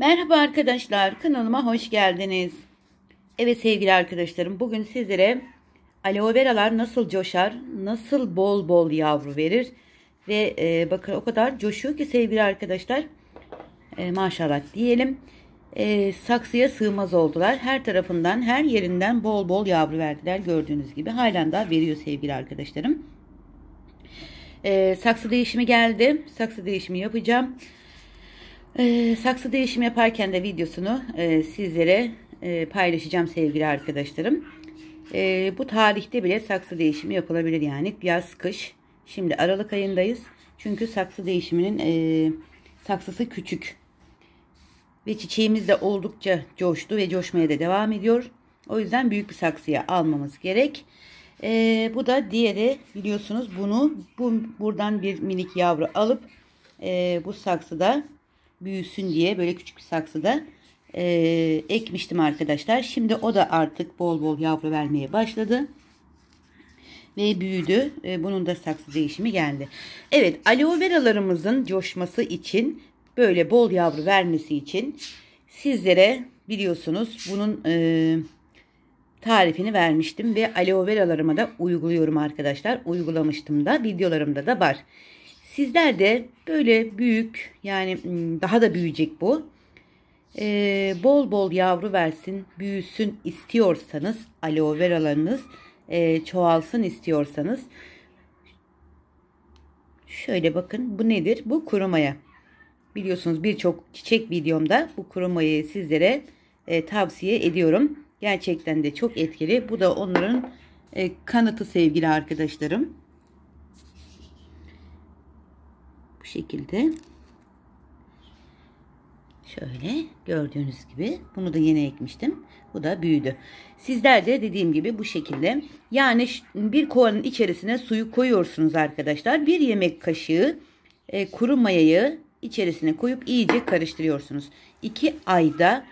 Merhaba arkadaşlar kanalıma hoş geldiniz. Evet sevgili arkadaşlarım bugün sizlere aloe veralar nasıl coşar, nasıl bol bol yavru verir ve e, bakın o kadar coşuyor ki sevgili arkadaşlar e, maşallah diyelim e, saksıya sığmaz oldular. Her tarafından her yerinden bol bol yavru verdiler gördüğünüz gibi halen daha veriyor sevgili arkadaşlarım. E, saksı değişimi geldi. Saksı değişimi yapacağım. E, saksı değişimi yaparken de videosunu e, sizlere e, paylaşacağım sevgili arkadaşlarım. E, bu tarihte bile saksı değişimi yapılabilir yani yaz kış. Şimdi Aralık ayındayız. Çünkü saksı değişiminin e, saksısı küçük. Ve çiçeğimiz de oldukça coştu ve coşmaya da devam ediyor. O yüzden büyük bir saksıya almamız gerek. E, bu da diğeri biliyorsunuz bunu bu, buradan bir minik yavru alıp e, bu saksıda büyüsün diye böyle küçük bir saksıda e, ekmiştim arkadaşlar. Şimdi o da artık bol bol yavru vermeye başladı. Ve büyüdü. E, bunun da saksı değişimi geldi. Evet aloe veralarımızın coşması için böyle bol yavru vermesi için sizlere biliyorsunuz bunun e, tarifini vermiştim ve aloe veralarıma da uyguluyorum arkadaşlar. Uygulamıştım da videolarımda da var. Sizler de böyle büyük yani hmm, daha da büyüyecek bu. Ee, bol bol yavru versin, büyüsün istiyorsanız aloe veralarınız e, çoğalsın istiyorsanız şöyle bakın bu nedir? Bu kurumaya. Biliyorsunuz birçok çiçek videomda bu kurumayı sizlere e, tavsiye ediyorum. Gerçekten de çok etkili. Bu da onların e, kanıtı sevgili arkadaşlarım. Bu şekilde. Şöyle gördüğünüz gibi bunu da yeni ekmiştim. Bu da büyüdü. Sizler de dediğim gibi bu şekilde yani bir kovanın içerisine suyu koyuyorsunuz arkadaşlar. Bir yemek kaşığı e, kuru mayayı içerisine koyup iyice karıştırıyorsunuz. 2 ayda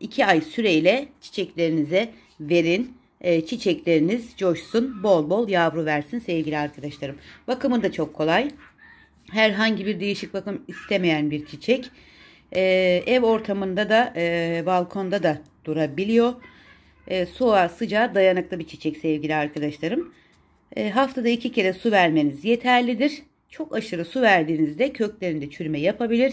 2 ay süreyle çiçeklerinize verin. E, çiçekleriniz coşsun, bol bol yavru versin sevgili arkadaşlarım. Bakımı da çok kolay herhangi bir değişik bakım istemeyen bir çiçek. E, ev ortamında da e, balkonda da durabiliyor. E, soğuğa sıcağa dayanıklı bir çiçek sevgili arkadaşlarım. E, haftada iki kere su vermeniz yeterlidir. Çok aşırı su verdiğinizde köklerinde çürüme yapabilir.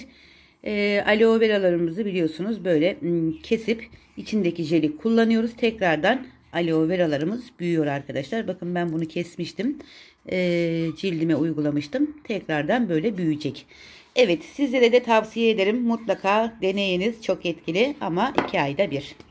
E, aloe veralarımızı biliyorsunuz böyle hmm, kesip içindeki jeli kullanıyoruz. Tekrardan aloe veralarımız büyüyor arkadaşlar. Bakın ben bunu kesmiştim. E, cildime uygulamıştım. Tekrardan böyle büyüyecek. Evet sizlere de tavsiye ederim. Mutlaka deneyiniz çok etkili ama 2 ayda bir.